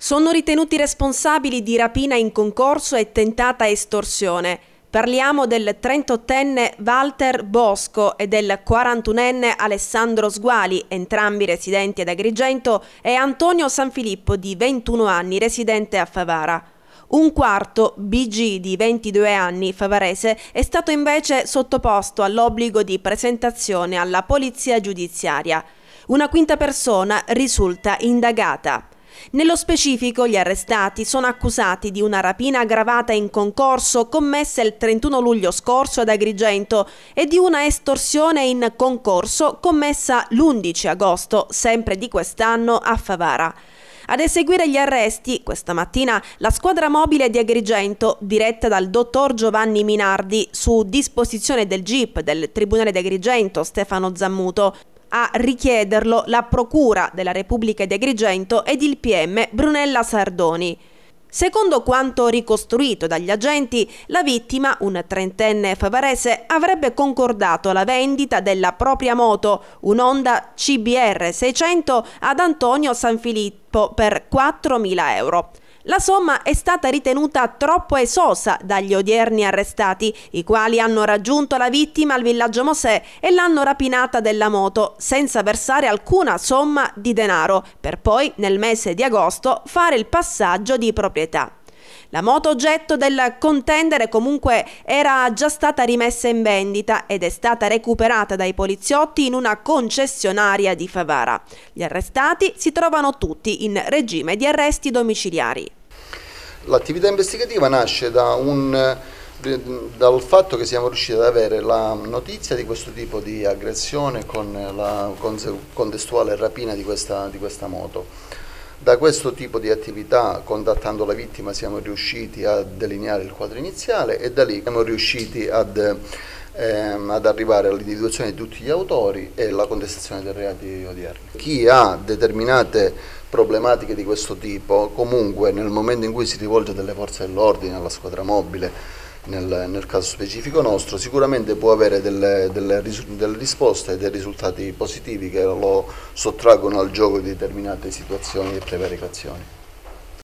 Sono ritenuti responsabili di rapina in concorso e tentata estorsione. Parliamo del 38enne Walter Bosco e del 41enne Alessandro Sguali, entrambi residenti ad Agrigento, e Antonio Sanfilippo di 21 anni, residente a Favara. Un quarto, BG di 22 anni, favarese, è stato invece sottoposto all'obbligo di presentazione alla polizia giudiziaria. Una quinta persona risulta indagata. Nello specifico gli arrestati sono accusati di una rapina aggravata in concorso commessa il 31 luglio scorso ad Agrigento e di una estorsione in concorso commessa l'11 agosto, sempre di quest'anno, a Favara. Ad eseguire gli arresti, questa mattina, la squadra mobile di Agrigento, diretta dal dottor Giovanni Minardi, su disposizione del GIP del Tribunale di Agrigento Stefano Zammuto, a richiederlo la Procura della Repubblica di Agrigento ed il PM Brunella Sardoni. Secondo quanto ricostruito dagli agenti, la vittima, un trentenne favarese, avrebbe concordato la vendita della propria moto, un Honda CBR 600, ad Antonio Sanfilippo per 4.000 euro. La somma è stata ritenuta troppo esosa dagli odierni arrestati, i quali hanno raggiunto la vittima al villaggio Mosè e l'hanno rapinata della moto, senza versare alcuna somma di denaro, per poi nel mese di agosto fare il passaggio di proprietà. La moto oggetto del contendere comunque era già stata rimessa in vendita ed è stata recuperata dai poliziotti in una concessionaria di Favara. Gli arrestati si trovano tutti in regime di arresti domiciliari. L'attività investigativa nasce da un, dal fatto che siamo riusciti ad avere la notizia di questo tipo di aggressione con la contestuale rapina di questa, di questa moto. Da questo tipo di attività, contattando la vittima, siamo riusciti a delineare il quadro iniziale e da lì siamo riusciti ad, ehm, ad arrivare all'individuazione di tutti gli autori e alla contestazione dei reati odierni. Chi ha determinate problematiche di questo tipo, comunque nel momento in cui si rivolge alle forze dell'ordine, alla squadra mobile, nel, nel, caso specifico nostro, sicuramente può avere delle, delle, delle, risposte e dei risultati positivi che lo sottraggono al gioco di determinate situazioni e prevaricazioni.